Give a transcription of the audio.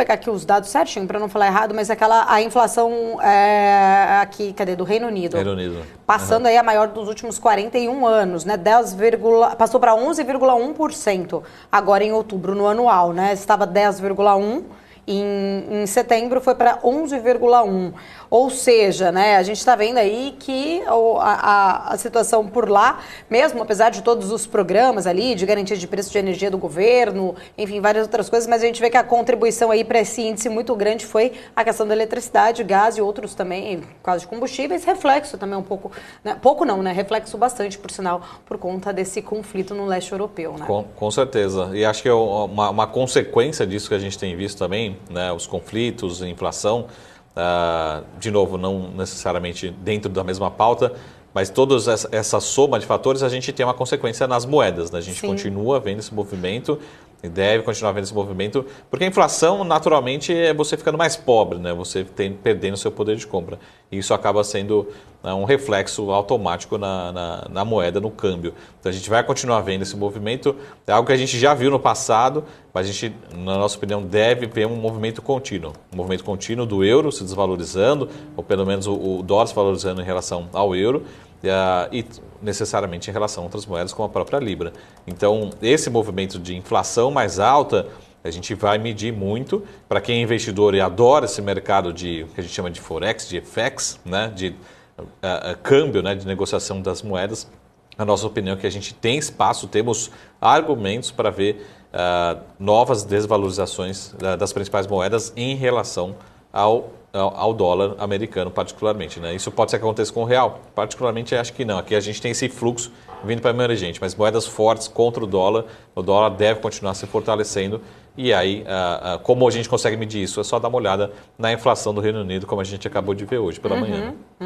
pegar aqui os dados certinho para não falar errado, mas é aquela a inflação é, aqui, cadê? Do Reino Unido. Reino Unido. Passando uhum. aí a maior dos últimos 41 anos, né? 10, passou para 11,1% agora em outubro no anual, né? Estava 10,1% em, em setembro foi para 11,1. Ou seja, né, a gente está vendo aí que a, a, a, situação por lá, mesmo apesar de todos os programas ali, de garantia de preço de energia do governo, enfim, várias outras coisas, mas a gente vê que a contribuição aí para esse índice muito grande foi a questão da eletricidade, gás e outros também, por causa de combustíveis, reflexo também um pouco, né, pouco não, né, reflexo bastante, por sinal, por conta desse conflito no leste europeu, né? Com, com certeza. E acho que é uma, uma consequência disso que a gente tem visto também né, os conflitos, a inflação, ah, de novo, não necessariamente dentro da mesma pauta, mas toda essa soma de fatores, a gente tem uma consequência nas moedas. Né? A gente Sim. continua vendo esse movimento e deve continuar vendo esse movimento, porque a inflação, naturalmente, é você ficando mais pobre, né? você tem, perdendo seu poder de compra. E isso acaba sendo né, um reflexo automático na, na, na, moeda, no câmbio. Então a gente vai continuar vendo esse movimento, é algo que a gente já viu no passado, mas a gente, na nossa opinião, deve ver um movimento contínuo. Um movimento contínuo do euro se desvalorizando, ou pelo menos o, o dólar se valorizando em relação ao euro, e, a, ah, e necessariamente em relação a outras moedas, como a própria Libra. Então esse movimento de inflação mais alta. A gente vai medir muito. Para quem é investidor e adora esse mercado de que a gente chama de Forex, de FX, né? de a, a câmbio, né, de negociação das moedas, a nossa opinião é que a gente tem espaço, temos argumentos para ver uh, novas desvalorizações uh, das principais moedas em relação ao, ao, ao, dólar americano, particularmente. Né? Isso pode ser que aconteça com o real, particularmente acho que não. Aqui a gente tem esse fluxo vindo para emergente, mas moedas fortes contra o dólar, o dólar deve continuar se fortalecendo. E aí, uh, como a gente consegue medir isso? É só dar uma olhada na inflação do Reino Unido, como a gente acabou de ver hoje pela uhum. manhã. Né?